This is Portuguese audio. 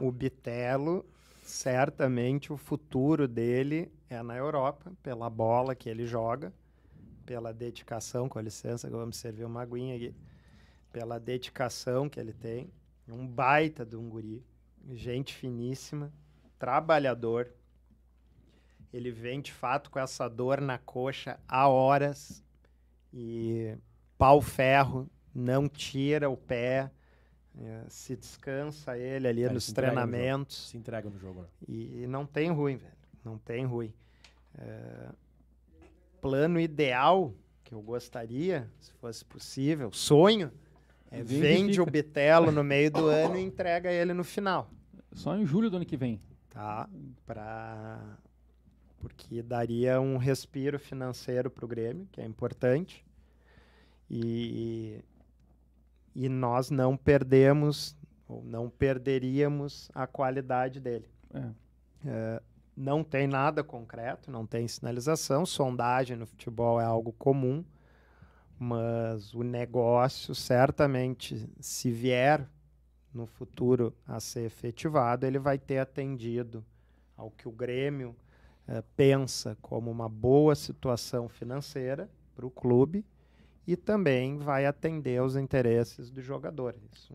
o, o Bitelo, certamente o futuro dele é na Europa, pela bola que ele joga, pela dedicação, com licença, vamos servir uma aguinha aqui, pela dedicação que ele tem, um baita de um guri, gente finíssima, trabalhador. Ele vem de fato com essa dor na coxa há horas e pau ferro, não tira o pé, é, se descansa ele ali nos treinamentos. se entrega no jogo. E, não tem ruim, velho. Não tem ruim. É, plano ideal que eu gostaria, se fosse possível, sonho, é Vem vende o Bitelo no meio do ano e entrega ele no final. Só em julho do ano que vem. Tá, pra... porque daria um respiro financeiro para o Grêmio, que é importante. E, e nós não perdemos ou não perderíamos a qualidade dele. É. É, não tem nada concreto, não tem sinalização. Sondagem no futebol é algo comum, mas o negócio certamente, se vier no futuro a ser efetivado, ele vai ter atendido ao que o Grêmio é, pensa como uma boa situação financeira para o clube e também vai atender aos interesses dos jogadores.